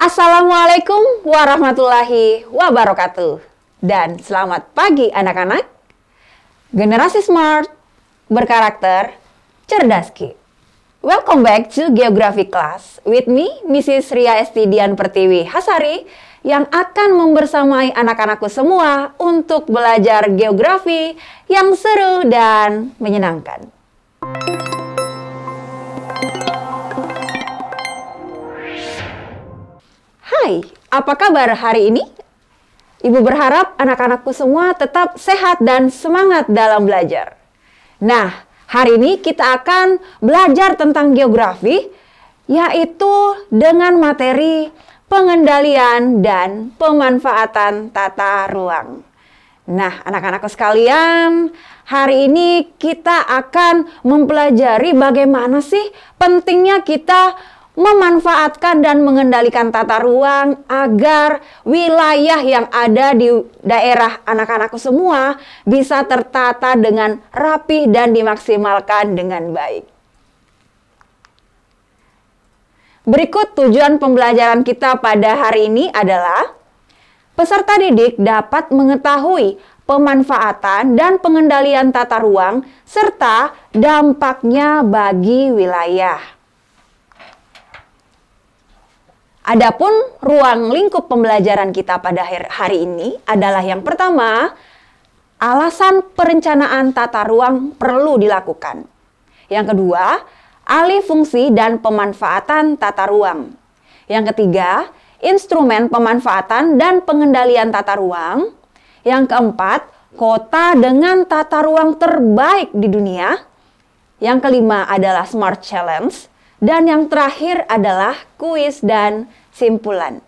Assalamualaikum warahmatullahi wabarakatuh dan selamat pagi anak-anak. Generasi smart, berkarakter, cerdas ki Welcome back to Geography class with me Mrs. Ria Estidian Pertiwi Hasari yang akan membersamai anak-anakku semua untuk belajar geografi yang seru dan menyenangkan. Thank Hai, apa kabar hari ini? Ibu berharap anak-anakku semua tetap sehat dan semangat dalam belajar. Nah, hari ini kita akan belajar tentang geografi, yaitu dengan materi pengendalian dan pemanfaatan tata ruang. Nah, anak-anakku sekalian, hari ini kita akan mempelajari bagaimana sih pentingnya kita memanfaatkan dan mengendalikan tata ruang agar wilayah yang ada di daerah anak-anakku semua bisa tertata dengan rapih dan dimaksimalkan dengan baik. Berikut tujuan pembelajaran kita pada hari ini adalah peserta didik dapat mengetahui pemanfaatan dan pengendalian tata ruang serta dampaknya bagi wilayah. Adapun ruang lingkup pembelajaran kita pada hari ini adalah yang pertama, alasan perencanaan tata ruang perlu dilakukan. Yang kedua, alih fungsi dan pemanfaatan tata ruang. Yang ketiga, instrumen pemanfaatan dan pengendalian tata ruang. Yang keempat, kota dengan tata ruang terbaik di dunia. Yang kelima adalah smart challenge. Dan yang terakhir adalah kuis dan simpulan.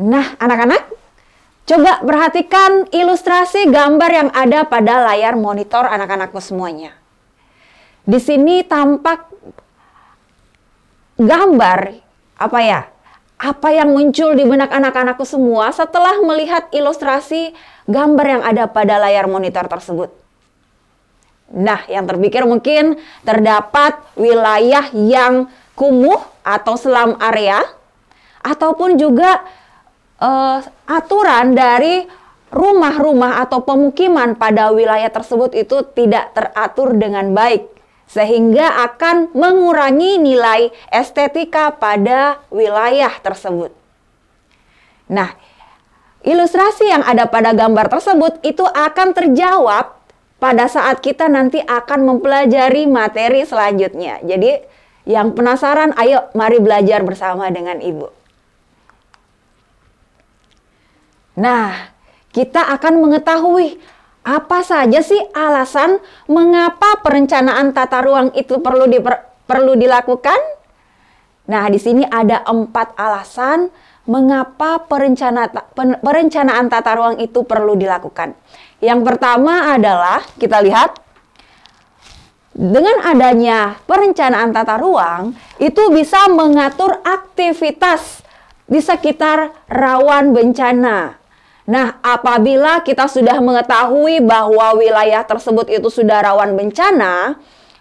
Nah, anak-anak, coba perhatikan ilustrasi gambar yang ada pada layar monitor anak-anakku semuanya. Di sini tampak gambar apa ya? Apa yang muncul di benak anak-anakku semua setelah melihat ilustrasi gambar yang ada pada layar monitor tersebut? Nah, yang terpikir mungkin terdapat wilayah yang kumuh atau selam area ataupun juga uh, aturan dari rumah-rumah atau pemukiman pada wilayah tersebut itu tidak teratur dengan baik sehingga akan mengurangi nilai estetika pada wilayah tersebut. Nah, ilustrasi yang ada pada gambar tersebut itu akan terjawab pada saat kita nanti akan mempelajari materi selanjutnya. Jadi yang penasaran ayo mari belajar bersama dengan Ibu. Nah, kita akan mengetahui apa saja sih alasan mengapa perencanaan tata ruang itu perlu diper, perlu dilakukan? Nah, di sini ada empat alasan mengapa perencana, perencanaan tata ruang itu perlu dilakukan. Yang pertama adalah kita lihat dengan adanya perencanaan tata ruang itu bisa mengatur aktivitas di sekitar rawan bencana. Nah, apabila kita sudah mengetahui bahwa wilayah tersebut itu sudah rawan bencana,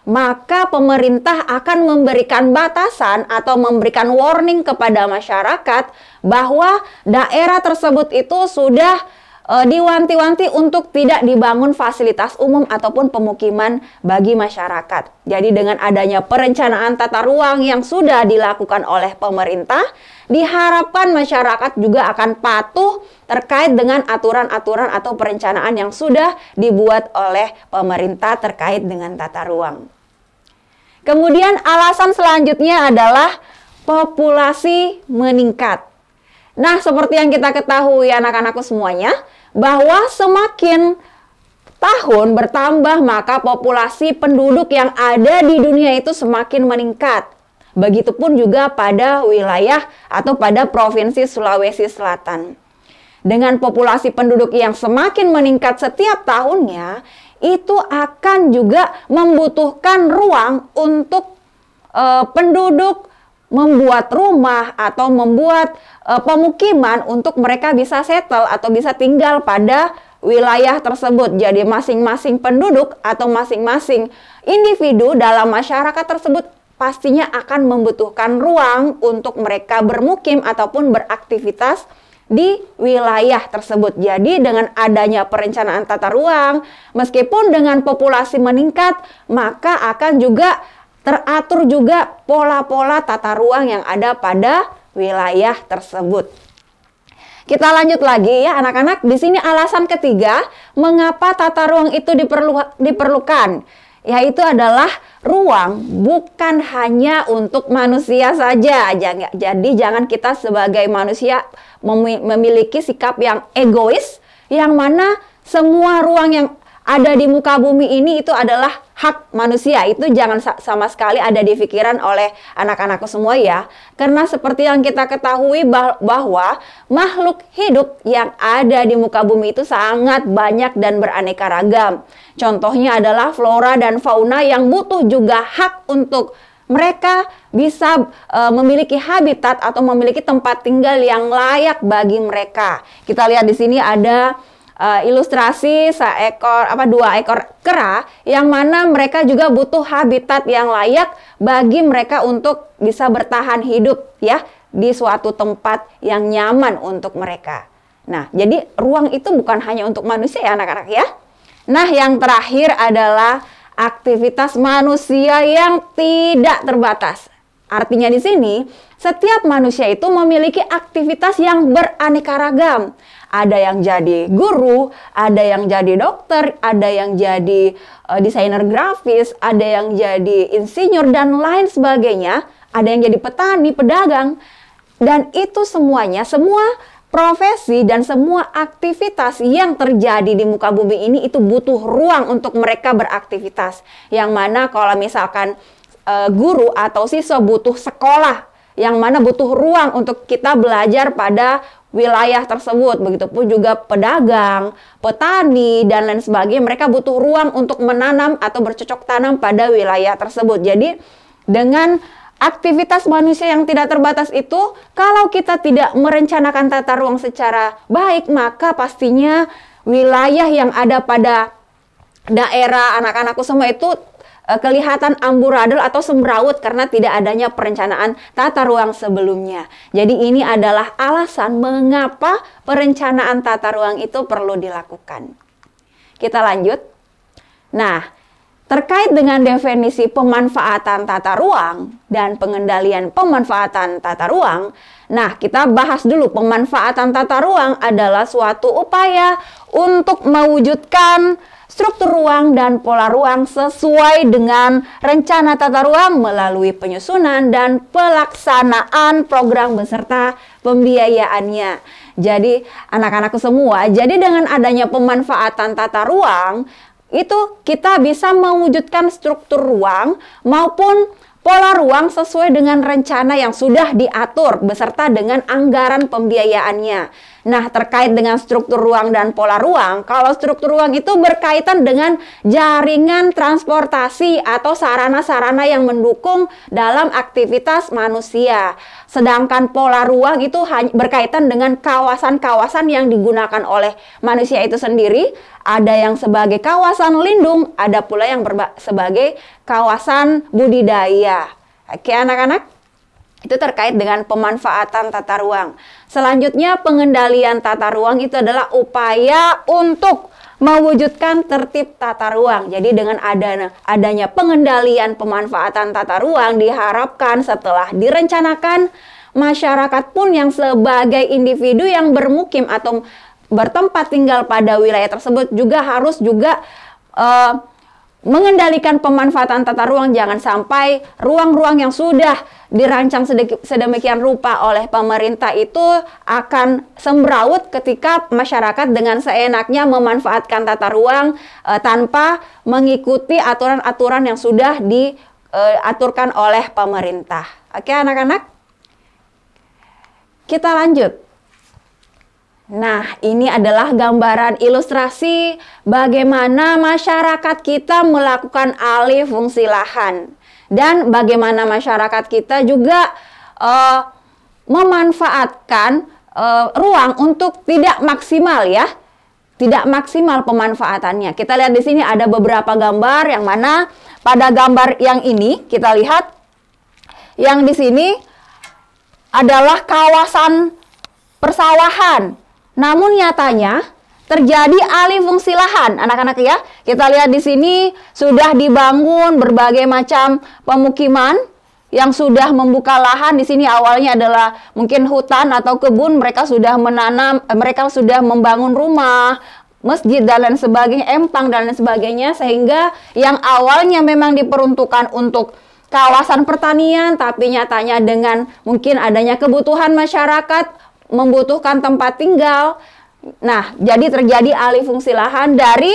maka pemerintah akan memberikan batasan atau memberikan warning kepada masyarakat bahwa daerah tersebut itu sudah e, diwanti-wanti untuk tidak dibangun fasilitas umum ataupun pemukiman bagi masyarakat. Jadi dengan adanya perencanaan tata ruang yang sudah dilakukan oleh pemerintah, diharapkan masyarakat juga akan patuh terkait dengan aturan-aturan atau perencanaan yang sudah dibuat oleh pemerintah terkait dengan tata ruang. Kemudian alasan selanjutnya adalah populasi meningkat. Nah, seperti yang kita ketahui anak-anakku semuanya, bahwa semakin tahun bertambah maka populasi penduduk yang ada di dunia itu semakin meningkat. Begitupun juga pada wilayah atau pada provinsi Sulawesi Selatan. Dengan populasi penduduk yang semakin meningkat setiap tahunnya, itu akan juga membutuhkan ruang untuk e, penduduk membuat rumah atau membuat uh, pemukiman untuk mereka bisa settle atau bisa tinggal pada wilayah tersebut. Jadi masing-masing penduduk atau masing-masing individu dalam masyarakat tersebut pastinya akan membutuhkan ruang untuk mereka bermukim ataupun beraktivitas di wilayah tersebut. Jadi dengan adanya perencanaan tata ruang, meskipun dengan populasi meningkat, maka akan juga Teratur juga pola-pola tata ruang yang ada pada wilayah tersebut. Kita lanjut lagi ya anak-anak. Di sini alasan ketiga mengapa tata ruang itu diperlu diperlukan yaitu adalah ruang bukan hanya untuk manusia saja. Jadi jangan kita sebagai manusia memiliki sikap yang egois yang mana semua ruang yang ada di muka bumi ini itu adalah hak manusia. Itu jangan sama sekali ada di pikiran oleh anak-anakku semua ya. Karena seperti yang kita ketahui bahwa makhluk hidup yang ada di muka bumi itu sangat banyak dan beraneka ragam. Contohnya adalah flora dan fauna yang butuh juga hak untuk mereka bisa e, memiliki habitat atau memiliki tempat tinggal yang layak bagi mereka. Kita lihat di sini ada uh, ilustrasi seekor apa dua ekor kera yang mana mereka juga butuh habitat yang layak bagi mereka untuk bisa bertahan hidup ya di suatu tempat yang nyaman untuk mereka. Nah, jadi ruang itu bukan hanya untuk manusia ya anak-anak ya. Nah, yang terakhir adalah aktivitas manusia yang tidak terbatas. Artinya di sini, setiap manusia itu memiliki aktivitas yang beraneka ragam ada yang jadi guru, ada yang jadi dokter, ada yang jadi uh, desainer grafis, ada yang jadi insinyur dan lain sebagainya, ada yang jadi petani, pedagang. Dan itu semuanya, semua profesi dan semua aktivitas yang terjadi di muka bumi ini itu butuh ruang untuk mereka beraktivitas. Yang mana kalau misalkan uh, guru atau siswa butuh sekolah yang mana butuh ruang untuk kita belajar pada wilayah tersebut. begitu pun juga pedagang, petani, dan lain sebagainya. Mereka butuh ruang untuk menanam atau bercocok tanam pada wilayah tersebut. Jadi dengan aktivitas manusia yang tidak terbatas itu, kalau kita tidak merencanakan tata ruang secara baik, maka pastinya wilayah yang ada pada daerah anak-anakku semua itu Eh, kelihatan amburadul atau semrawut karena tidak adanya perencanaan tata ruang sebelumnya. Jadi ini adalah alasan mengapa perencanaan tata ruang itu perlu dilakukan. Kita lanjut. Nah, terkait dengan definisi pemanfaatan tata ruang dan pengendalian pemanfaatan tata ruang, Nah, kita bahas dulu pemanfaatan tata ruang adalah suatu upaya untuk mewujudkan struktur ruang dan pola ruang sesuai dengan rencana tata ruang melalui penyusunan dan pelaksanaan program beserta pembiayaannya. Jadi anak-anakku semua, jadi dengan adanya pemanfaatan tata ruang itu kita bisa mewujudkan struktur ruang maupun pola ruang sesuai dengan rencana yang sudah diatur beserta dengan anggaran pembiayaannya. Nah, terkait dengan struktur ruang dan pola ruang, kalau struktur ruang itu berkaitan dengan jaringan transportasi atau sarana-sarana yang mendukung dalam aktivitas manusia. Sedangkan pola ruang itu berkaitan dengan kawasan-kawasan yang digunakan oleh manusia itu sendiri. Ada yang sebagai kawasan lindung, ada pula yang sebagai kawasan budidaya. Oke, anak-anak itu terkait dengan pemanfaatan tata ruang. Selanjutnya, pengendalian tata ruang itu adalah upaya untuk mewujudkan tertib tata ruang. Jadi dengan adanya, adanya pengendalian pemanfaatan tata ruang diharapkan setelah direncanakan masyarakat pun yang sebagai individu yang bermukim atau bertempat tinggal pada wilayah tersebut juga harus juga uh, mengendalikan pemanfaatan tata ruang jangan sampai ruang-ruang yang sudah dirancang sedemikian rupa oleh pemerintah itu akan semrawut ketika masyarakat dengan seenaknya memanfaatkan tata ruang e, tanpa mengikuti aturan-aturan yang sudah diaturkan eh, oleh pemerintah. Oke anak-anak? Kita lanjut. Nah, ini adalah gambaran ilustrasi bagaimana masyarakat kita melakukan alih fungsi lahan dan bagaimana masyarakat kita juga uh, memanfaatkan uh, ruang untuk tidak maksimal ya. Tidak maksimal pemanfaatannya. Kita lihat di sini ada beberapa gambar yang mana pada gambar yang ini kita lihat yang di sini adalah kawasan persawahan namun nyatanya terjadi alih fungsi lahan, anak-anak ya. Kita lihat di sini sudah dibangun berbagai macam pemukiman yang sudah membuka lahan di sini awalnya adalah mungkin hutan atau kebun mereka sudah menanam eh, mereka sudah membangun rumah masjid dan lain sebagainya empang dan lain sebagainya sehingga yang awalnya memang diperuntukkan untuk kawasan pertanian tapi nyatanya dengan mungkin adanya kebutuhan masyarakat membutuhkan tempat tinggal. Nah, jadi terjadi alih fungsi lahan dari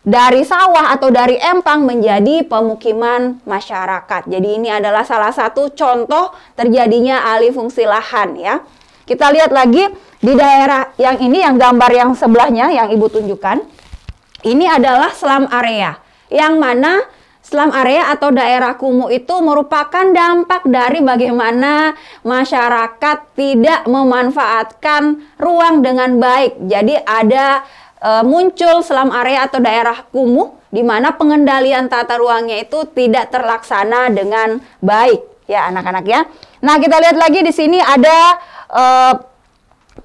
dari sawah atau dari empang menjadi pemukiman masyarakat. Jadi ini adalah salah satu contoh terjadinya alih fungsi lahan ya. Kita lihat lagi di daerah yang ini yang gambar yang sebelahnya yang Ibu tunjukkan. Ini adalah selam area yang mana Slum area atau daerah kumuh itu merupakan dampak dari bagaimana masyarakat tidak memanfaatkan ruang dengan baik. Jadi ada e, muncul slum area atau daerah kumuh di mana pengendalian tata ruangnya itu tidak terlaksana dengan baik ya anak-anak ya. Nah, kita lihat lagi di sini ada e,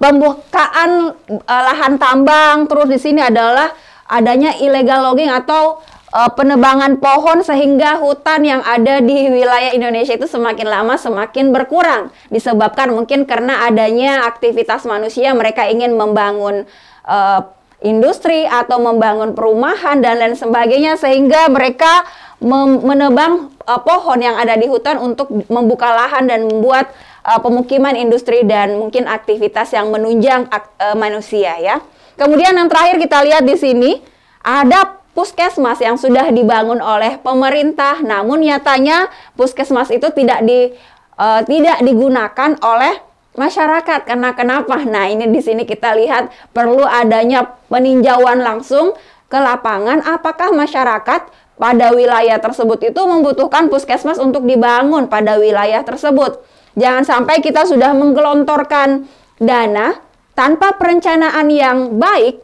pembukaan e, lahan tambang, terus di sini adalah adanya illegal logging atau uh, penebangan pohon sehingga hutan yang ada di wilayah Indonesia itu semakin lama semakin berkurang disebabkan mungkin karena adanya aktivitas manusia mereka ingin membangun uh, industri atau membangun perumahan dan lain sebagainya sehingga mereka menebang uh, pohon yang ada di hutan untuk membuka lahan dan membuat uh, pemukiman industri dan mungkin aktivitas yang menunjang uh, manusia ya. Kemudian yang terakhir kita lihat di sini ada puskesmas yang sudah dibangun oleh pemerintah, namun nyatanya puskesmas itu tidak di uh, tidak digunakan oleh masyarakat. Karena kenapa? Nah, ini di sini kita lihat perlu adanya peninjauan langsung ke lapangan apakah masyarakat pada wilayah tersebut itu membutuhkan puskesmas untuk dibangun pada wilayah tersebut. Jangan sampai kita sudah menggelontorkan dana tanpa perencanaan yang baik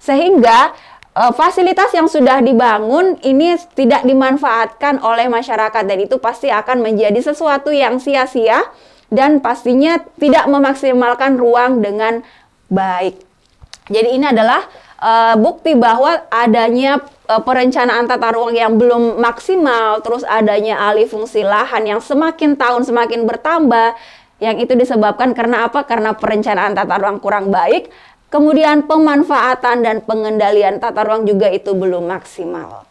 sehingga Eh, fasilitas yang sudah dibangun ini tidak dimanfaatkan oleh masyarakat dan itu pasti akan menjadi sesuatu yang sia-sia dan pastinya tidak memaksimalkan ruang dengan baik. Jadi ini adalah uh, bukti bahwa adanya uh, perencanaan tata ruang yang belum maksimal, terus adanya alih fungsi lahan yang semakin tahun semakin bertambah yang itu disebabkan karena apa? Karena perencanaan tata ruang kurang baik, Kemudian pemanfaatan dan pengendalian tata ruang juga itu belum maksimal.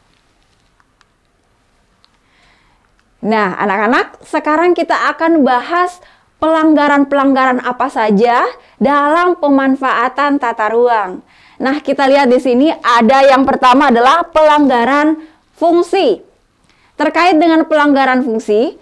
Nah, anak-anak, sekarang kita akan bahas pelanggaran-pelanggaran apa saja dalam pemanfaatan tata ruang. Nah, kita lihat di sini ada yang pertama adalah pelanggaran fungsi. Terkait dengan pelanggaran fungsi,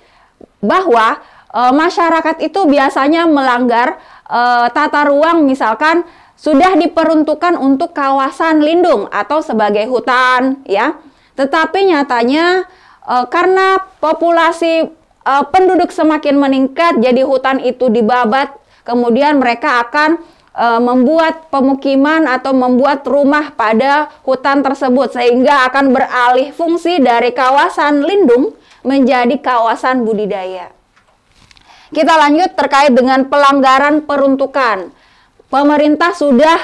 bahwa e, masyarakat itu biasanya melanggar e, tata ruang misalkan sudah diperuntukkan untuk kawasan lindung atau sebagai hutan ya. Tetapi nyatanya e, karena populasi e, penduduk semakin meningkat jadi hutan itu dibabat, kemudian mereka akan e, membuat pemukiman atau membuat rumah pada hutan tersebut sehingga akan beralih fungsi dari kawasan lindung menjadi kawasan budidaya. Kita lanjut terkait dengan pelanggaran peruntukan pemerintah sudah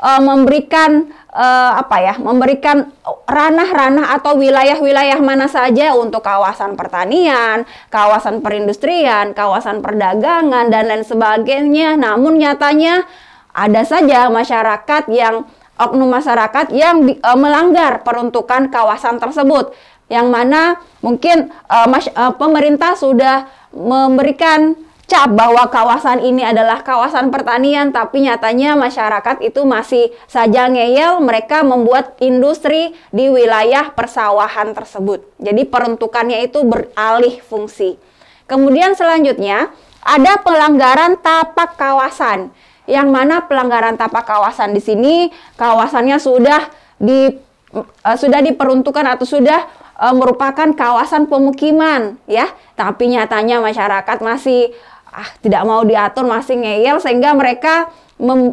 uh, memberikan uh, apa ya memberikan ranah-ranah atau wilayah-wilayah mana saja untuk kawasan pertanian, kawasan perindustrian, kawasan perdagangan dan lain sebagainya. Namun nyatanya ada saja masyarakat yang oknum masyarakat yang uh, melanggar peruntukan kawasan tersebut yang mana mungkin uh, mas, uh, pemerintah sudah memberikan cap bahwa kawasan ini adalah kawasan pertanian, tapi nyatanya masyarakat itu masih saja ngeyel mereka membuat industri di wilayah persawahan tersebut. Jadi peruntukannya itu beralih fungsi. Kemudian selanjutnya ada pelanggaran tapak kawasan. Yang mana pelanggaran tapak kawasan di sini kawasannya sudah di eh, sudah diperuntukkan atau sudah eh, merupakan kawasan pemukiman ya, tapi nyatanya masyarakat masih ah tidak mau diatur masih ngeyel sehingga mereka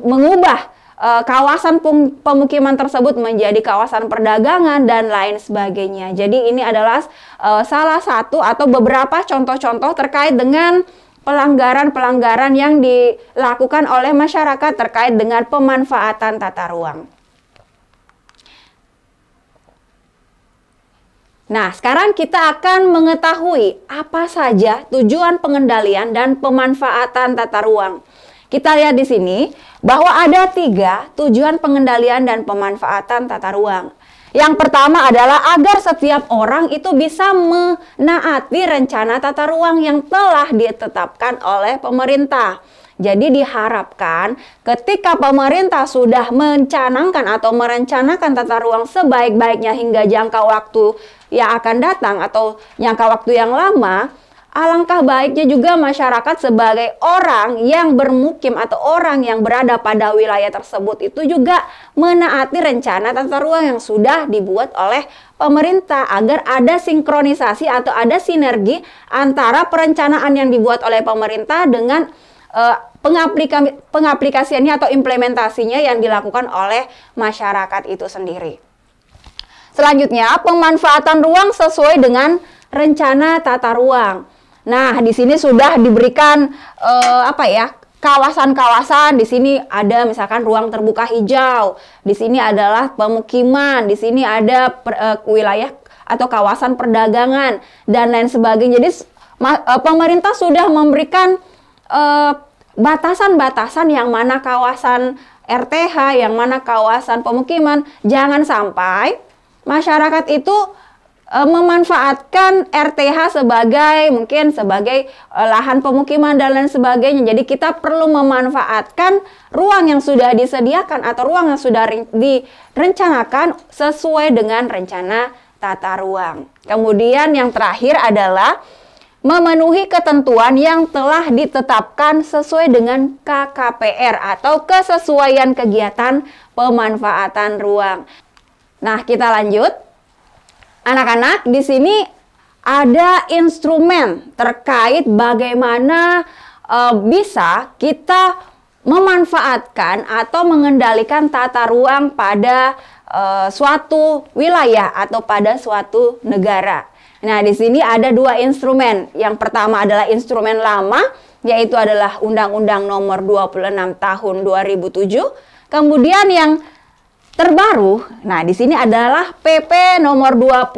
mengubah uh, kawasan pemukiman tersebut menjadi kawasan perdagangan dan lain sebagainya. Jadi ini adalah uh, salah satu atau beberapa contoh-contoh terkait dengan pelanggaran-pelanggaran yang dilakukan oleh masyarakat terkait dengan pemanfaatan tata ruang. Nah, sekarang kita akan mengetahui apa saja tujuan pengendalian dan pemanfaatan tata ruang. Kita lihat di sini bahwa ada tiga tujuan pengendalian dan pemanfaatan tata ruang. Yang pertama adalah agar setiap orang itu bisa menaati rencana tata ruang yang telah ditetapkan oleh pemerintah. Jadi diharapkan ketika pemerintah sudah mencanangkan atau merencanakan tata ruang sebaik-baiknya hingga jangka waktu yang akan datang atau jangka waktu yang lama, alangkah baiknya juga masyarakat sebagai orang yang bermukim atau orang yang berada pada wilayah tersebut itu juga menaati rencana tata ruang yang sudah dibuat oleh pemerintah agar ada sinkronisasi atau ada sinergi antara perencanaan yang dibuat oleh pemerintah dengan Eh, pengaplika pengaplikasiannya atau implementasinya yang dilakukan oleh masyarakat itu sendiri. Selanjutnya, pemanfaatan ruang sesuai dengan rencana tata ruang. Nah, di sini sudah diberikan uh, apa ya? kawasan-kawasan di sini ada misalkan ruang terbuka hijau, di sini adalah pemukiman, di sini ada per, eh, wilayah atau kawasan perdagangan dan lain sebagainya. Jadi ma, pemerintah sudah memberikan Eh, batasan-batasan yang mana kawasan RTH, yang mana kawasan pemukiman, jangan sampai masyarakat itu eh, memanfaatkan RTH sebagai mungkin sebagai eh, lahan pemukiman dan lain sebagainya. Jadi kita perlu memanfaatkan ruang yang sudah disediakan atau ruang yang sudah direncanakan sesuai dengan rencana tata ruang. Kemudian yang terakhir adalah memenuhi ketentuan yang telah ditetapkan sesuai dengan KKPR atau kesesuaian kegiatan pemanfaatan ruang. Nah, kita lanjut. Anak-anak, di sini ada instrumen terkait bagaimana e, bisa kita memanfaatkan atau mengendalikan tata ruang pada e, suatu wilayah atau pada suatu negara. Nah, di sini ada dua instrumen. Yang pertama adalah instrumen lama, yaitu adalah Undang-Undang Nomor 26 Tahun 2007. Kemudian yang Terbaru, nah di sini adalah PP nomor 21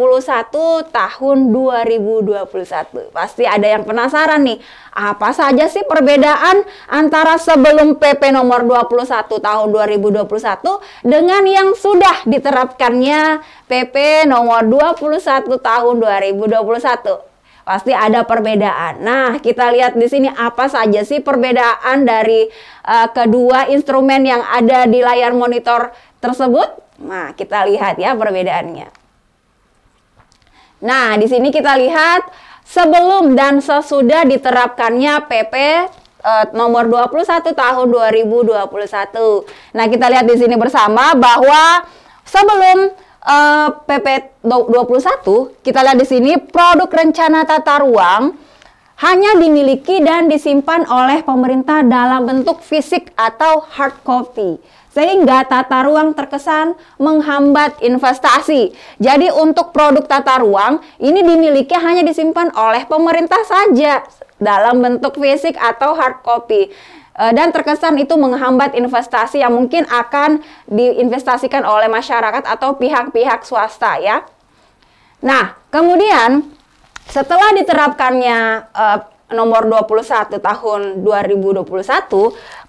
tahun 2021. Pasti ada yang penasaran nih, apa saja sih perbedaan antara sebelum PP nomor 21 tahun 2021 dengan yang sudah diterapkannya PP nomor 21 tahun 2021? Pasti ada perbedaan. Nah, kita lihat di sini apa saja sih perbedaan dari uh, kedua instrumen yang ada di layar monitor tersebut? Nah, kita lihat ya perbedaannya. Nah, di sini kita lihat sebelum dan sesudah diterapkannya PP eh, nomor 21 tahun 2021. Nah, kita lihat di sini bersama bahwa sebelum uh, PP 21 kita lihat di sini produk rencana tata ruang hanya dimiliki dan disimpan oleh pemerintah dalam bentuk fisik atau hard copy sehingga tata ruang terkesan menghambat investasi. Jadi untuk produk tata ruang ini dimiliki hanya disimpan oleh pemerintah saja dalam bentuk fisik atau hard copy. Eh, dan terkesan itu menghambat investasi yang mungkin akan diinvestasikan oleh masyarakat atau pihak-pihak swasta ya. Nah, kemudian setelah diterapkannya uh, nomor 21 tahun 2021,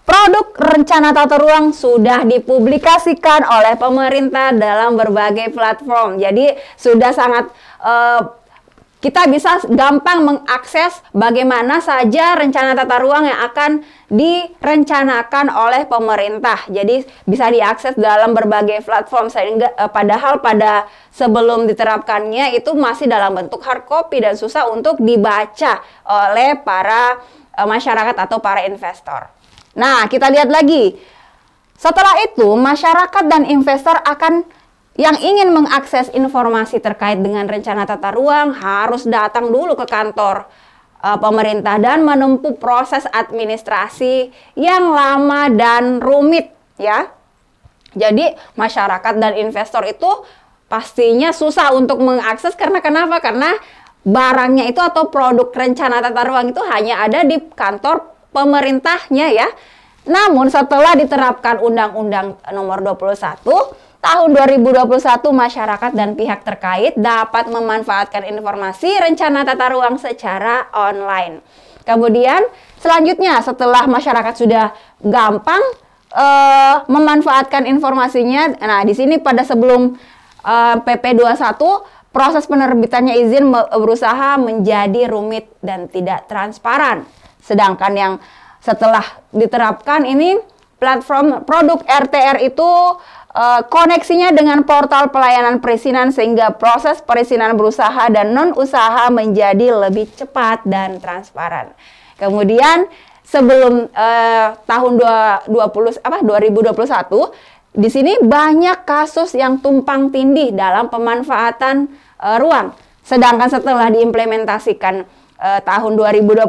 produk rencana tata ruang sudah dipublikasikan oleh pemerintah dalam berbagai platform. Jadi sudah sangat uh, kita bisa gampang mengakses bagaimana saja rencana tata ruang yang akan direncanakan oleh pemerintah. Jadi bisa diakses dalam berbagai platform sehingga eh, padahal pada sebelum diterapkannya itu masih dalam bentuk hard copy dan susah untuk dibaca oleh para eh, masyarakat atau para investor. Nah, kita lihat lagi. Setelah itu, masyarakat dan investor akan yang ingin mengakses informasi terkait dengan rencana tata ruang harus datang dulu ke kantor eh, pemerintah dan menempuh proses administrasi yang lama dan rumit ya. Jadi masyarakat dan investor itu pastinya susah untuk mengakses karena kenapa? Karena barangnya itu atau produk rencana tata ruang itu hanya ada di kantor pemerintahnya ya. Namun setelah diterapkan Undang-Undang Nomor 21 tahun 2021 masyarakat dan pihak terkait dapat memanfaatkan informasi rencana tata ruang secara online. Kemudian selanjutnya setelah masyarakat sudah gampang uh, memanfaatkan informasinya, nah di sini pada sebelum uh, PP 21 proses penerbitannya izin berusaha menjadi rumit dan tidak transparan. Sedangkan yang setelah diterapkan ini platform produk RTR itu uh, koneksinya dengan portal pelayanan perizinan sehingga proses perizinan berusaha dan non-usaha menjadi lebih cepat dan transparan. Kemudian sebelum uh, tahun puluh apa 2021 di sini banyak kasus yang tumpang tindih dalam pemanfaatan uh, ruang. Sedangkan setelah diimplementasikan eh, tahun 2021,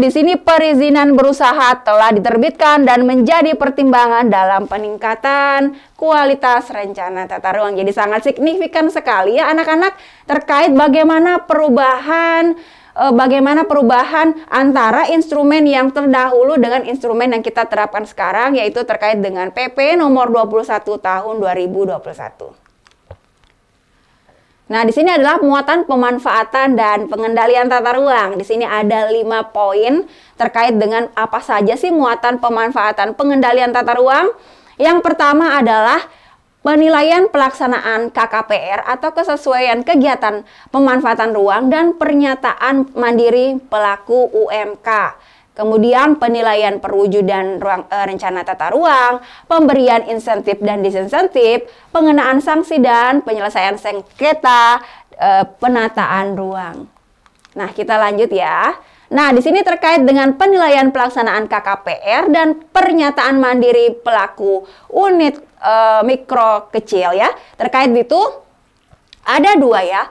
di sini perizinan berusaha telah diterbitkan dan menjadi pertimbangan dalam peningkatan kualitas rencana tata ruang. Jadi sangat signifikan sekali ya anak-anak terkait bagaimana perubahan eh, bagaimana perubahan antara instrumen yang terdahulu dengan instrumen yang kita terapkan sekarang yaitu terkait dengan PP nomor 21 tahun 2021. Nah, di sini adalah muatan pemanfaatan dan pengendalian tata ruang. Di sini ada lima poin terkait dengan apa saja sih muatan pemanfaatan pengendalian tata ruang. Yang pertama adalah penilaian pelaksanaan KKPR atau kesesuaian kegiatan pemanfaatan ruang dan pernyataan mandiri pelaku UMK. Kemudian penilaian perwujudan ruang, e, rencana tata ruang, pemberian insentif dan disinsentif, pengenaan sanksi dan penyelesaian sengketa, e, penataan ruang. Nah, kita lanjut ya. Nah, di sini terkait dengan penilaian pelaksanaan KKPR dan pernyataan mandiri pelaku unit e, mikro kecil ya. Terkait itu ada dua ya.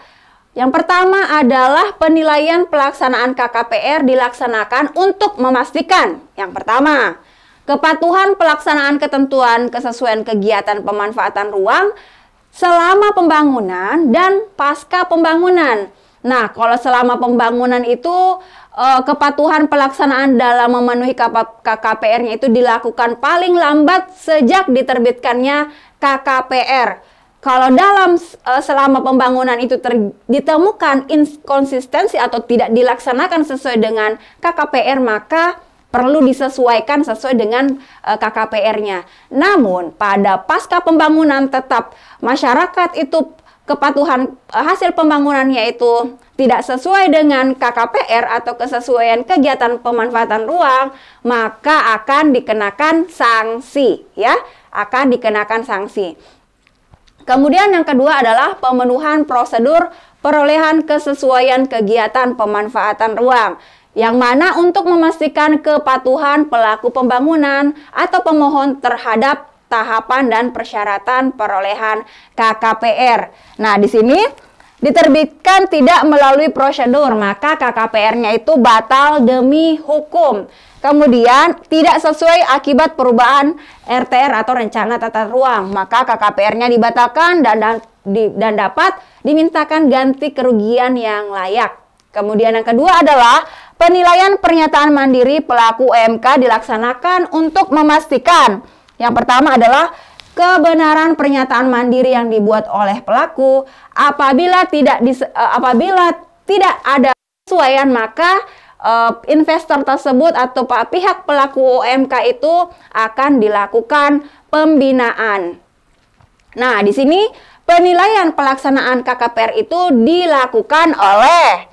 Yang pertama adalah penilaian pelaksanaan KKPR dilaksanakan untuk memastikan yang pertama, kepatuhan pelaksanaan ketentuan kesesuaian kegiatan pemanfaatan ruang selama pembangunan dan pasca pembangunan. Nah, kalau selama pembangunan itu eh, kepatuhan pelaksanaan dalam memenuhi KKPR-nya itu dilakukan paling lambat sejak diterbitkannya KKPR kalau dalam uh, selama pembangunan itu ter, ditemukan inkonsistensi atau tidak dilaksanakan sesuai dengan KKPR maka perlu disesuaikan sesuai dengan uh, eh, KKPR-nya. Namun pada pasca pembangunan tetap masyarakat itu kepatuhan uh, hasil pembangunannya itu tidak sesuai dengan KKPR atau kesesuaian kegiatan pemanfaatan ruang, maka akan dikenakan sanksi ya, akan dikenakan sanksi. Kemudian yang kedua adalah pemenuhan prosedur perolehan kesesuaian kegiatan pemanfaatan ruang yang mana untuk memastikan kepatuhan pelaku pembangunan atau pemohon terhadap tahapan dan persyaratan perolehan KKPR. Nah, di sini diterbitkan tidak melalui prosedur, maka KKPR-nya itu batal demi hukum. Kemudian tidak sesuai akibat perubahan RTR atau rencana tata ruang, maka KKPR-nya dibatalkan dan dan, dan dapat dimintakan ganti kerugian yang layak. Kemudian yang kedua adalah penilaian pernyataan mandiri pelaku UMK dilaksanakan untuk memastikan yang pertama adalah kebenaran pernyataan mandiri yang dibuat oleh pelaku apabila tidak eh, apabila tidak ada kesesuaian maka uh, investor tersebut atau pak pihak pelaku UMK itu akan dilakukan pembinaan. Nah, di sini penilaian pelaksanaan KKPR itu dilakukan oleh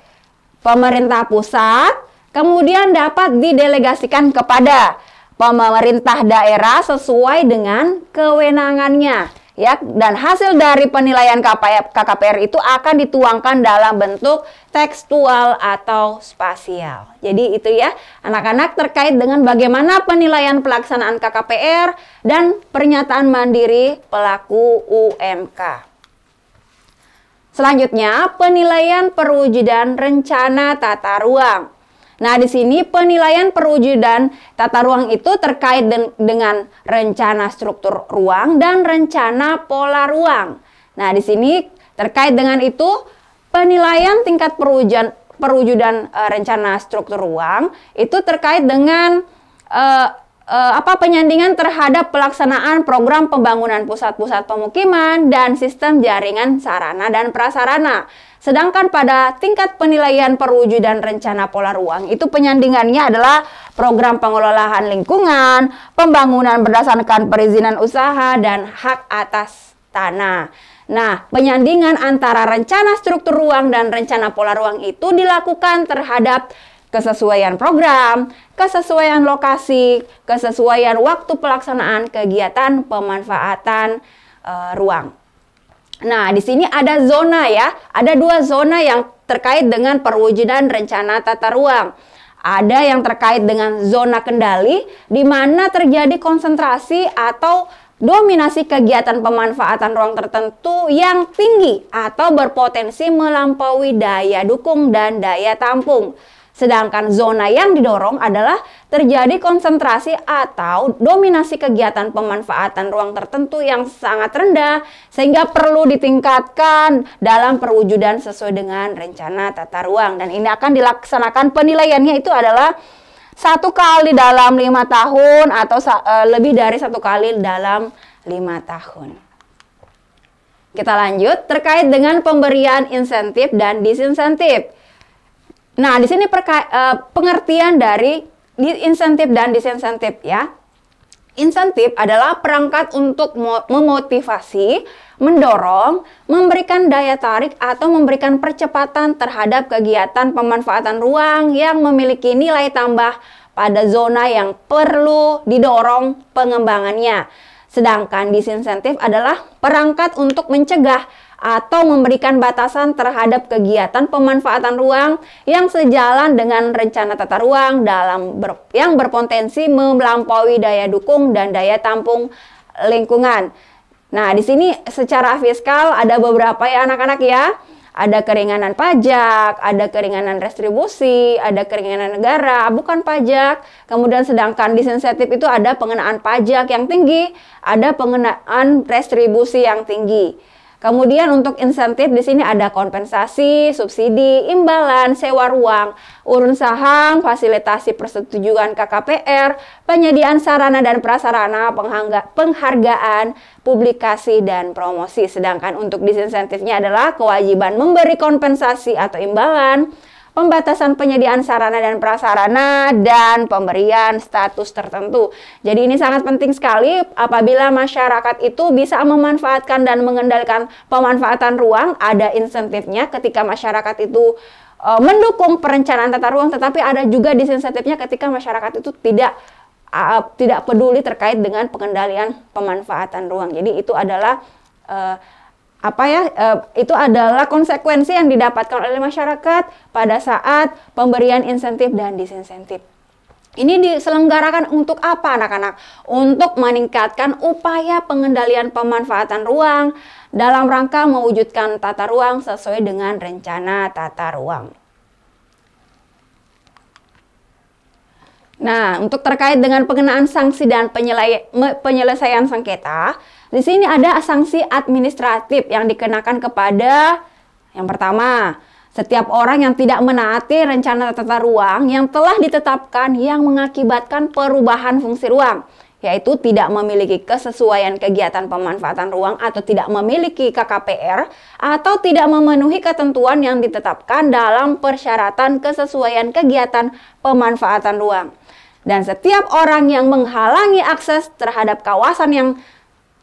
pemerintah pusat, kemudian dapat didelegasikan kepada pemerintah daerah sesuai dengan kewenangannya ya dan hasil dari penilaian KKPR itu akan dituangkan dalam bentuk tekstual atau spasial. Jadi itu ya anak-anak terkait dengan bagaimana penilaian pelaksanaan KKPR dan pernyataan mandiri pelaku UMK. Selanjutnya, penilaian perwujudan rencana tata ruang. Nah, di sini penilaian perwujudan tata ruang itu terkait den dengan rencana struktur ruang dan rencana pola ruang. Nah, di sini terkait dengan itu penilaian tingkat perwujudan perwujudan e, eh, rencana struktur ruang itu terkait dengan e, eh, apa penyandingan terhadap pelaksanaan program pembangunan pusat-pusat pemukiman dan sistem jaringan sarana dan prasarana. Sedangkan pada tingkat penilaian perwujudan rencana pola ruang itu penyandingannya adalah program pengelolaan lingkungan, pembangunan berdasarkan perizinan usaha dan hak atas tanah. Nah, penyandingan antara rencana struktur ruang dan rencana pola ruang itu dilakukan terhadap kesesuaian program, kesesuaian lokasi, kesesuaian waktu pelaksanaan kegiatan pemanfaatan e, ruang. Nah, di sini ada zona ya. Ada dua zona yang terkait dengan perwujudan rencana tata ruang. Ada yang terkait dengan zona kendali, di mana terjadi konsentrasi atau dominasi kegiatan pemanfaatan ruang tertentu yang tinggi atau berpotensi melampaui daya dukung dan daya tampung. Sedangkan zona yang didorong adalah terjadi konsentrasi atau dominasi kegiatan pemanfaatan ruang tertentu yang sangat rendah sehingga perlu ditingkatkan dalam perwujudan sesuai dengan rencana tata ruang dan ini akan dilaksanakan penilaiannya itu adalah satu kali dalam lima tahun atau e, lebih dari satu kali dalam lima tahun. Kita lanjut terkait dengan pemberian insentif dan disinsentif. Nah, di sini perka, uh, pengertian dari insentif dan disinsentif ya. Insentif adalah perangkat untuk memotivasi, mendorong, memberikan daya tarik atau memberikan percepatan terhadap kegiatan pemanfaatan ruang yang memiliki nilai tambah pada zona yang perlu didorong pengembangannya. Sedangkan disinsentif adalah perangkat untuk mencegah atau memberikan batasan terhadap kegiatan pemanfaatan ruang yang sejalan dengan rencana tata ruang dalam ber, yang berpotensi melampaui daya dukung dan daya tampung lingkungan. Nah, di sini secara fiskal ada beberapa ya anak-anak ya. Ada keringanan pajak, ada keringanan restribusi, ada keringanan negara, bukan pajak. Kemudian sedangkan disinsentif itu ada pengenaan pajak yang tinggi, ada pengenaan restribusi yang tinggi. Kemudian untuk insentif di sini ada kompensasi, subsidi, imbalan, sewa ruang, urun saham, fasilitasi persetujuan KKPR, penyediaan sarana dan prasarana, penghargaan, publikasi dan promosi. Sedangkan untuk disinsentifnya adalah kewajiban memberi kompensasi atau imbalan, pembatasan penyediaan sarana dan prasarana, dan pemberian status tertentu. Jadi ini sangat penting sekali apabila masyarakat itu bisa memanfaatkan dan mengendalikan pemanfaatan ruang, ada insentifnya ketika masyarakat itu e, mendukung perencanaan tata ruang, tetapi ada juga disinsentifnya ketika masyarakat itu tidak eh, tidak peduli terkait dengan pengendalian pemanfaatan ruang. Jadi itu adalah E, apa ya eh, itu adalah konsekuensi yang didapatkan oleh masyarakat pada saat pemberian insentif dan disinsentif. Ini diselenggarakan untuk apa anak-anak? Untuk meningkatkan upaya pengendalian pemanfaatan ruang dalam rangka mewujudkan tata ruang sesuai dengan rencana tata ruang. Nah, untuk terkait dengan pengenaan sanksi dan penyelesaian sengketa, di sini ada sanksi administratif yang dikenakan kepada yang pertama, setiap orang yang tidak menaati rencana tata ruang yang telah ditetapkan yang mengakibatkan perubahan fungsi ruang, yaitu tidak memiliki kesesuaian kegiatan pemanfaatan ruang atau tidak memiliki KKPR atau tidak memenuhi ketentuan yang ditetapkan dalam persyaratan kesesuaian kegiatan pemanfaatan ruang. Dan setiap orang yang menghalangi akses terhadap kawasan yang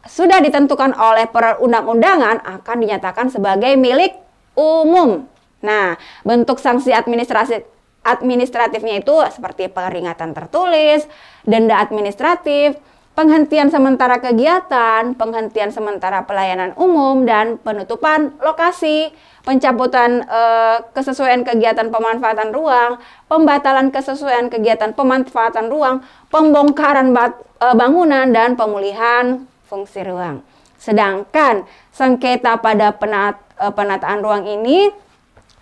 sudah ditentukan oleh perundang-undangan akan dinyatakan sebagai milik umum. Nah, bentuk sanksi administrasi administratifnya itu seperti peringatan tertulis, denda administratif, penghentian sementara kegiatan, penghentian sementara pelayanan umum, dan penutupan lokasi pencabutan eh, kesesuaian kegiatan pemanfaatan ruang, pembatalan kesesuaian kegiatan pemanfaatan ruang, pembongkaran bat, eh, bangunan dan pemulihan fungsi ruang. Sedangkan sengketa pada penat, eh, penataan ruang ini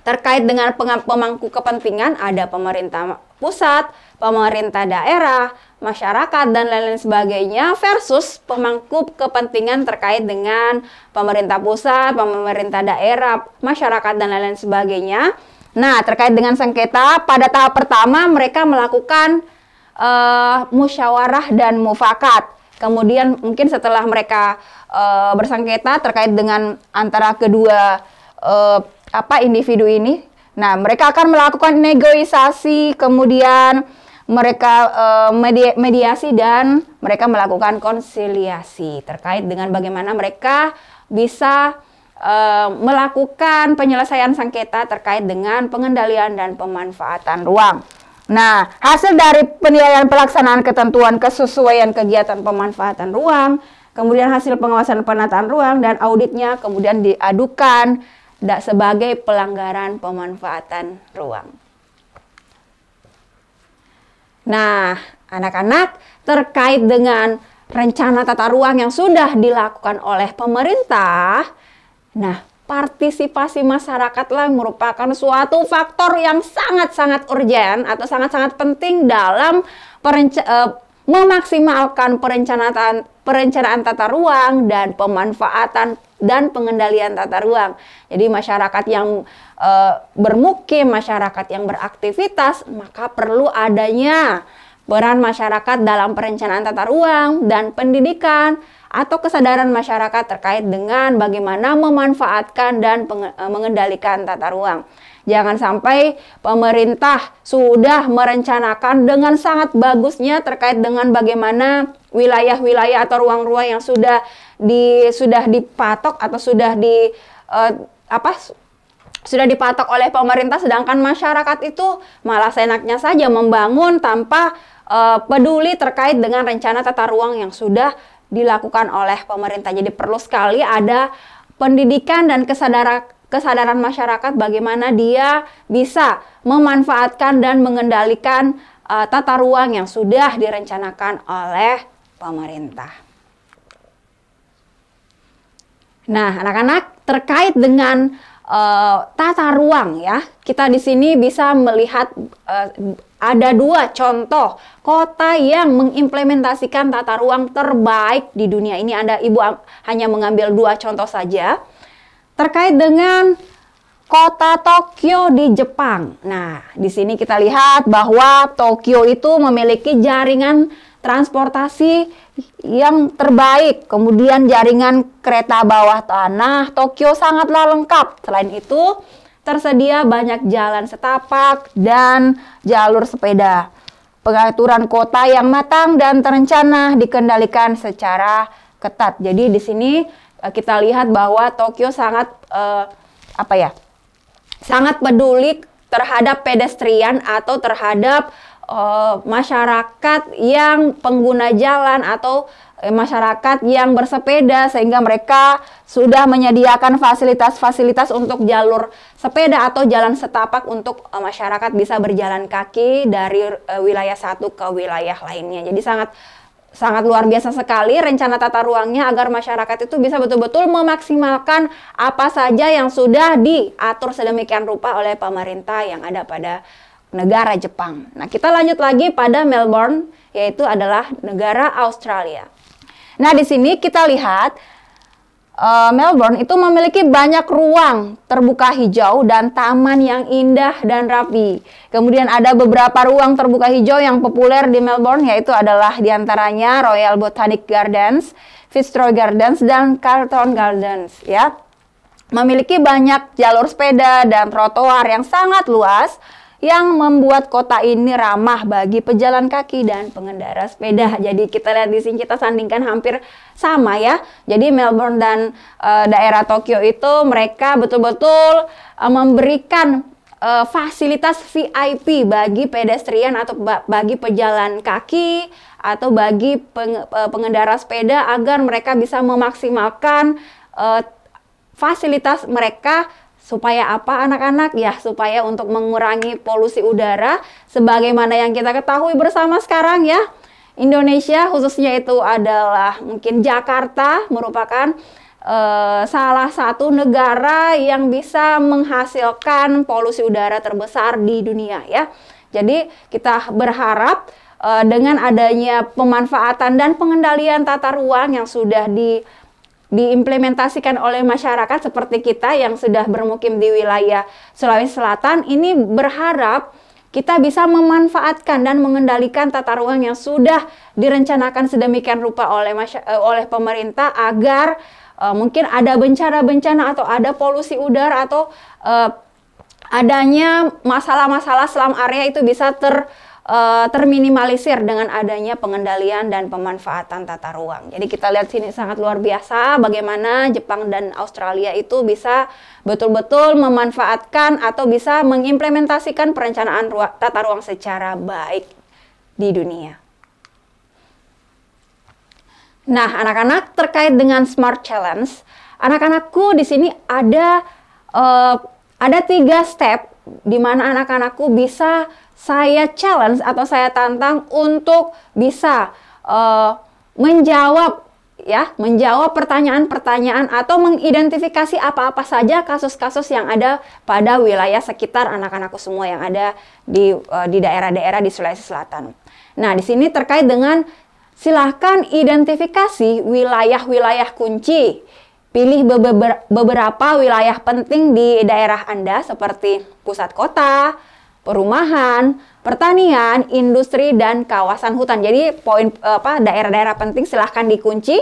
terkait dengan pemangku kepentingan ada pemerintah pusat, pemerintah daerah, masyarakat dan lain-lain sebagainya versus pemangku kepentingan terkait dengan pemerintah pusat, pemerintah daerah, masyarakat dan lain-lain sebagainya. Nah, terkait dengan sengketa pada tahap pertama mereka melakukan uh, musyawarah dan mufakat. Kemudian mungkin setelah mereka uh, bersengketa terkait dengan antara kedua uh, apa individu ini, nah mereka akan melakukan negosiasi kemudian mereka uh, medi mediasi dan mereka melakukan konsiliasi terkait dengan bagaimana mereka bisa uh, melakukan penyelesaian sengketa terkait dengan pengendalian dan pemanfaatan ruang. Nah, hasil dari penilaian pelaksanaan ketentuan kesesuaian kegiatan pemanfaatan ruang, kemudian hasil pengawasan penataan ruang dan auditnya kemudian diadukan sebagai pelanggaran pemanfaatan ruang. Nah, anak-anak terkait dengan rencana tata ruang yang sudah dilakukan oleh pemerintah, nah partisipasi masyarakatlah merupakan suatu faktor yang sangat-sangat urgent atau sangat-sangat penting dalam perenca eh, memaksimalkan perencanaan perencanaan tata ruang dan pemanfaatan dan pengendalian tata ruang. Jadi masyarakat yang e, bermukim, masyarakat yang beraktivitas, maka perlu adanya peran masyarakat dalam perencanaan tata ruang dan pendidikan atau kesadaran masyarakat terkait dengan bagaimana memanfaatkan dan eh, mengendalikan tata ruang. Jangan sampai pemerintah sudah merencanakan dengan sangat bagusnya terkait dengan bagaimana wilayah-wilayah atau ruang-ruang yang sudah di sudah dipatok atau sudah di uh, apa sudah dipatok oleh pemerintah sedangkan masyarakat itu malah seenaknya saja membangun tanpa uh, peduli terkait dengan rencana tata ruang yang sudah dilakukan oleh pemerintah. Jadi perlu sekali ada pendidikan dan kesadaran kesadaran masyarakat bagaimana dia bisa memanfaatkan dan mengendalikan uh, tata ruang yang sudah direncanakan oleh pemerintah. Nah, anak-anak terkait dengan uh, tata ruang ya, kita di sini bisa melihat uh, ada dua contoh kota yang mengimplementasikan tata ruang terbaik di dunia ini. Anda ibu hanya mengambil dua contoh saja terkait dengan kota Tokyo di Jepang. Nah, di sini kita lihat bahwa Tokyo itu memiliki jaringan transportasi yang terbaik. Kemudian jaringan kereta bawah tanah Tokyo sangatlah lengkap. Selain itu, tersedia banyak jalan setapak dan jalur sepeda. Pengaturan kota yang matang dan terencana dikendalikan secara ketat. Jadi di sini Eh, kita lihat bahwa Tokyo sangat uh, apa ya? sangat peduli terhadap pedestrian atau terhadap uh, masyarakat yang pengguna jalan atau masyarakat yang bersepeda sehingga mereka sudah menyediakan fasilitas-fasilitas untuk jalur sepeda atau jalan setapak untuk masyarakat bisa berjalan kaki dari wilayah satu ke wilayah lainnya. Jadi sangat sangat luar biasa sekali rencana tata ruangnya agar masyarakat itu bisa betul-betul memaksimalkan apa saja yang sudah diatur sedemikian rupa oleh pemerintah yang ada pada negara Jepang. Nah, kita lanjut lagi pada Melbourne yaitu adalah negara Australia. Nah, di sini kita lihat Eh, Melbourne itu memiliki banyak ruang terbuka hijau dan taman yang indah dan rapi. Kemudian ada beberapa ruang terbuka hijau yang populer di Melbourne yaitu adalah diantaranya Royal Botanic Gardens, Fitzroy Gardens, dan Carlton Gardens. Ya, memiliki banyak jalur sepeda dan trotoar yang sangat luas yang membuat kota ini ramah bagi pejalan kaki dan pengendara sepeda. Jadi kita lihat di sini kita sandingkan hampir sama ya. Jadi Melbourne dan e, daerah Tokyo itu mereka betul-betul e, memberikan e, fasilitas VIP bagi pedestrian atau bagi pejalan kaki atau bagi peng, e, pengendara sepeda agar mereka bisa memaksimalkan e, fasilitas mereka Supaya apa anak-anak? Ya, supaya untuk mengurangi polusi udara sebagaimana yang kita ketahui bersama sekarang ya. Indonesia khususnya itu adalah mungkin Jakarta merupakan eh, salah satu negara yang bisa menghasilkan polusi udara terbesar di dunia ya. Jadi kita berharap eh, dengan adanya pemanfaatan dan pengendalian tata ruang yang sudah di diimplementasikan oleh masyarakat seperti kita yang sudah bermukim di wilayah Sulawesi Selatan ini berharap kita bisa memanfaatkan dan mengendalikan tata ruang yang sudah direncanakan sedemikian rupa oleh eh, oleh pemerintah agar uh, mungkin ada bencana-bencana atau ada polusi udara atau uh, adanya masalah-masalah selam area itu bisa ter uh, terminimalisir dengan adanya pengendalian dan pemanfaatan tata ruang. Jadi kita lihat sini sangat luar biasa bagaimana Jepang dan Australia itu bisa betul-betul memanfaatkan atau bisa mengimplementasikan perencanaan ruang, tata ruang secara baik di dunia. Nah, anak-anak terkait dengan Smart Challenge, anak-anakku di sini ada uh, ada tiga step di mana anak-anakku bisa saya challenge atau saya tantang untuk bisa uh, menjawab ya, menjawab pertanyaan-pertanyaan atau mengidentifikasi apa-apa saja kasus-kasus yang ada pada wilayah sekitar anak-anakku semua yang ada di uh, di daerah-daerah di Sulawesi Selatan. Nah, di sini terkait dengan silahkan identifikasi wilayah-wilayah kunci Pilih beberapa wilayah penting di daerah Anda seperti pusat kota, perumahan, pertanian, industri dan kawasan hutan. Jadi poin apa daerah-daerah penting silahkan dikunci.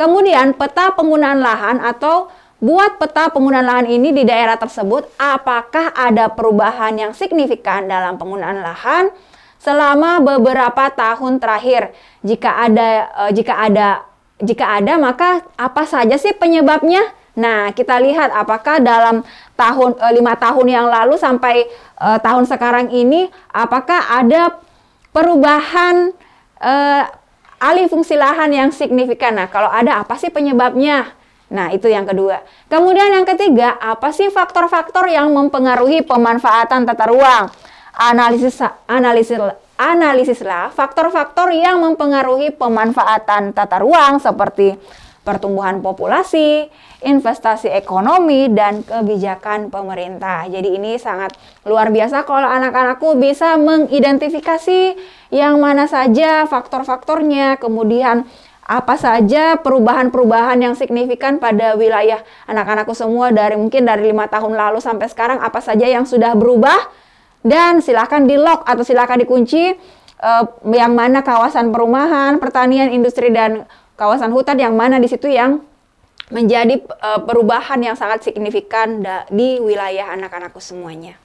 Kemudian peta penggunaan lahan atau buat peta penggunaan lahan ini di daerah tersebut apakah ada perubahan yang signifikan dalam penggunaan lahan selama beberapa tahun terakhir. Jika ada eh, jika ada jika ada, maka apa saja sih penyebabnya? Nah, kita lihat apakah dalam tahun eh, lima tahun yang lalu sampai e, tahun sekarang ini, apakah ada perubahan e, alih fungsi lahan yang signifikan? Nah, kalau ada apa sih penyebabnya? Nah, itu yang kedua. Kemudian yang ketiga, apa sih faktor-faktor yang mempengaruhi pemanfaatan tata ruang? Analisis analisis analisislah faktor-faktor yang mempengaruhi pemanfaatan tata ruang seperti pertumbuhan populasi, investasi ekonomi, dan kebijakan pemerintah. Jadi ini sangat luar biasa kalau anak-anakku bisa mengidentifikasi yang mana saja faktor-faktornya, kemudian apa saja perubahan-perubahan yang signifikan pada wilayah anak-anakku semua dari mungkin dari lima tahun lalu sampai sekarang apa saja yang sudah berubah dan silahkan di lock atau silahkan dikunci uh, yang mana kawasan perumahan, pertanian, industri dan kawasan hutan yang mana di situ yang menjadi uh, perubahan yang sangat signifikan di wilayah anak-anakku semuanya.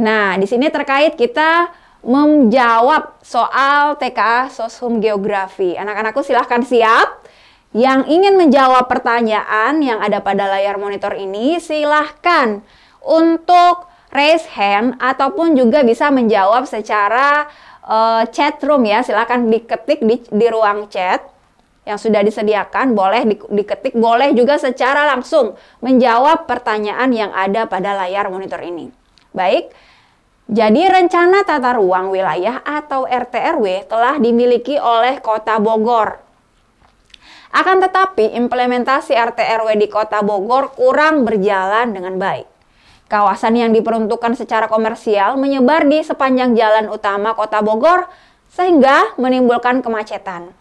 Nah, di sini terkait kita menjawab soal TKA Soshum Geografi. Anak-anakku silahkan siap. Yang ingin menjawab pertanyaan yang ada pada layar monitor ini, silahkan untuk raise hand ataupun juga bisa menjawab secara uh, chat room ya. Silakan diketik di, di ruang chat yang sudah disediakan, boleh di, diketik, boleh juga secara langsung menjawab pertanyaan yang ada pada layar monitor ini. Baik. Jadi rencana tata ruang wilayah atau RTRW telah dimiliki oleh Kota Bogor akan tetapi, implementasi RTRW di Kota Bogor kurang berjalan dengan baik. Kawasan yang diperuntukkan secara komersial menyebar di sepanjang jalan utama kota Bogor sehingga menimbulkan kemacetan.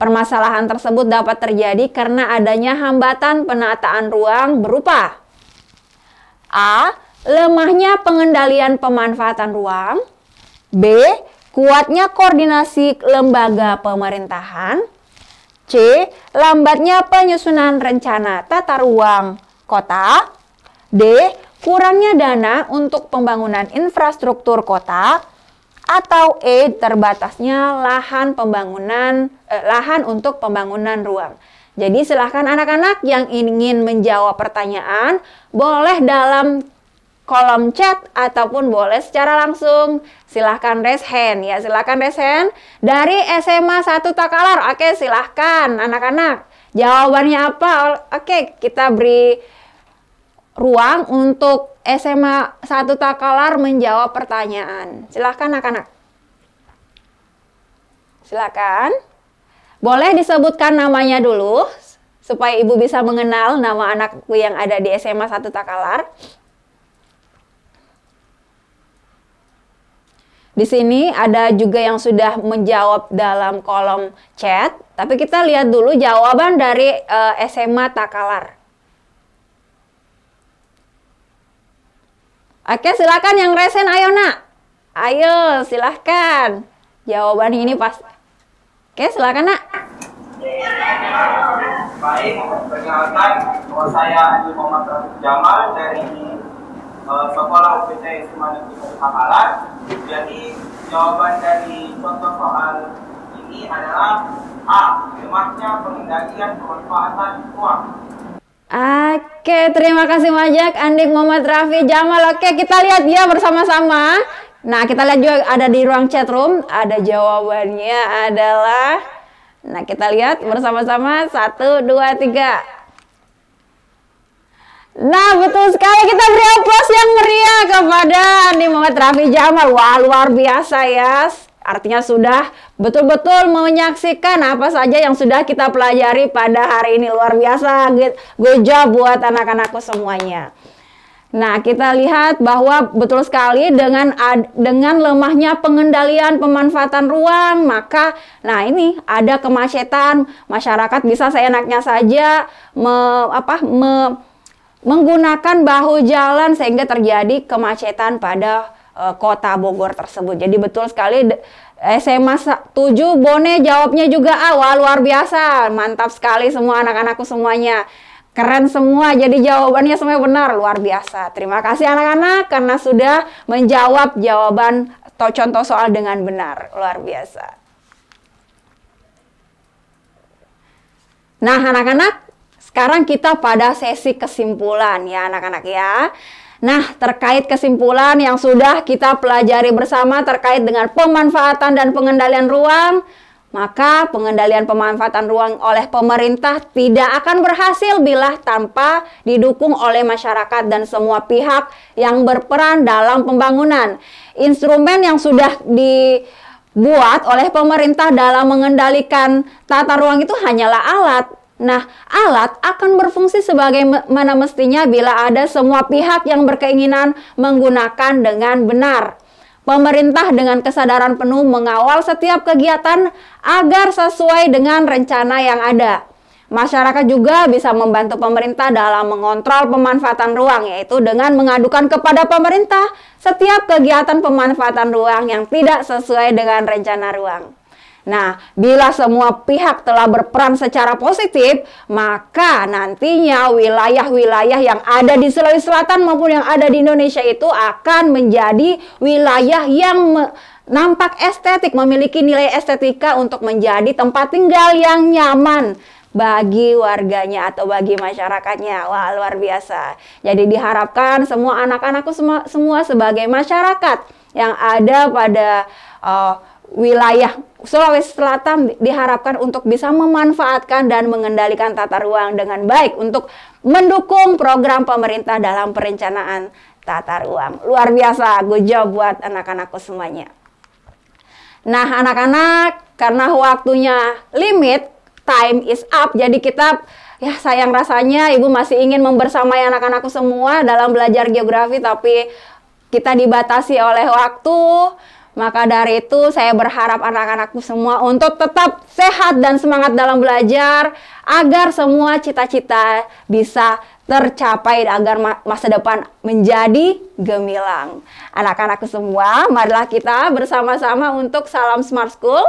Permasalahan tersebut dapat terjadi karena adanya hambatan penataan ruang berupa A. Lemahnya pengendalian pemanfaatan ruang B. Kuatnya koordinasi lembaga pemerintahan C. Lambatnya penyusunan rencana tata ruang kota D kurangnya dana untuk pembangunan infrastruktur kota atau E terbatasnya lahan pembangunan eh, lahan untuk pembangunan ruang. Jadi silahkan anak-anak yang ingin menjawab pertanyaan boleh dalam kolom chat ataupun boleh secara langsung. Silahkan raise hand ya, silahkan raise hand. Dari SMA 1 Takalar, oke silahkan anak-anak. Jawabannya apa? Oke, kita beri ruang untuk SMA 1 Takalar menjawab pertanyaan. silakan anak-anak. silakan Boleh disebutkan namanya dulu supaya ibu bisa mengenal nama anakku yang ada di SMA 1 Takalar. Di sini ada juga yang sudah menjawab dalam kolom chat, tapi kita lihat dulu jawaban dari eh, SMA Takalar. Oke, silakan yang resen ayo nak. Ayo, silahkan. Jawaban ini pas. Oke, silakan nak. Baik, perkenalkan nama saya Andi Muhammad Rafiq Jamal dari uh, Sekolah UPT SMA Negeri Bangkalan. Jadi jawaban dari contoh soal ini adalah A. Lemahnya pengendalian pemanfaatan uang Oke, terima kasih banyak Andik Muhammad Rafi Jamal. Oke, kita lihat dia bersama-sama. Nah, kita lihat juga ada di ruang chat room, ada jawabannya adalah Nah, kita lihat bersama-sama. Satu, dua, tiga. Nah, betul sekali kita beri aplaus yang meriah kepada Andi Muhammad Rafi Jamal. Wah, luar biasa ya. Yes. Artinya sudah betul-betul menyaksikan apa saja yang sudah kita pelajari pada hari ini. Luar biasa, good, job buat anak-anakku semuanya. Nah, kita lihat bahwa betul sekali dengan dengan lemahnya pengendalian pemanfaatan ruang, maka nah ini ada kemacetan, masyarakat bisa seenaknya saja me, apa me, menggunakan bahu jalan sehingga terjadi kemacetan pada Eh, kota Bogor tersebut. Jadi betul sekali SMA 7 Bone jawabnya juga awal ah, luar biasa. Mantap sekali semua anak-anakku semuanya. Keren semua, jadi jawabannya semua benar, luar biasa. Terima kasih anak-anak karena sudah menjawab jawaban atau contoh soal dengan benar, luar biasa. Nah anak-anak, sekarang kita pada sesi kesimpulan ya anak-anak ya. Nah, terkait kesimpulan yang sudah kita pelajari bersama terkait dengan pemanfaatan dan pengendalian ruang, maka pengendalian pemanfaatan ruang oleh pemerintah tidak akan berhasil bila tanpa didukung oleh masyarakat dan semua pihak yang berperan dalam pembangunan. Instrumen yang sudah di buat oleh pemerintah dalam mengendalikan tata ruang itu hanyalah alat Nah, alat akan berfungsi sebagai mana mestinya bila ada semua pihak yang berkeinginan menggunakan dengan benar. Pemerintah dengan kesadaran penuh mengawal setiap kegiatan agar sesuai dengan rencana yang ada. Masyarakat juga bisa membantu pemerintah dalam mengontrol pemanfaatan ruang, yaitu dengan mengadukan kepada pemerintah setiap kegiatan pemanfaatan ruang yang tidak sesuai dengan rencana ruang. Nah, bila semua pihak telah berperan secara positif, maka nantinya wilayah-wilayah yang ada di Sulawesi Selatan maupun yang ada di Indonesia itu akan menjadi wilayah yang nampak estetik, memiliki nilai estetika untuk menjadi tempat tinggal yang nyaman bagi warganya atau bagi masyarakatnya. Wah, luar biasa. Jadi diharapkan semua anak-anakku semua, semua sebagai masyarakat yang ada pada uh, wilayah Sulawesi Selatan diharapkan untuk bisa memanfaatkan dan mengendalikan tata ruang dengan baik untuk mendukung program pemerintah dalam perencanaan tata ruang. Luar biasa, good job buat anak-anakku semuanya. Nah, anak-anak, karena waktunya limit, time is up, jadi kita ya sayang rasanya ibu masih ingin membersamai anak-anakku semua dalam belajar geografi tapi kita dibatasi oleh waktu maka dari itu saya berharap anak-anakku semua untuk tetap sehat dan semangat dalam belajar agar semua cita-cita bisa tercapai agar masa depan menjadi gemilang. Anak-anakku semua, marilah kita bersama-sama untuk salam Smart School,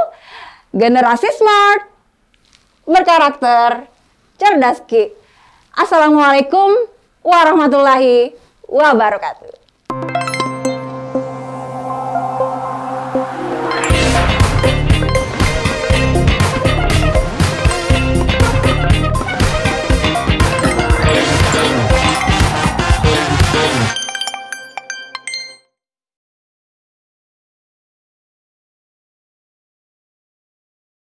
generasi smart, berkarakter, cerdas Assalamualaikum warahmatullahi wabarakatuh.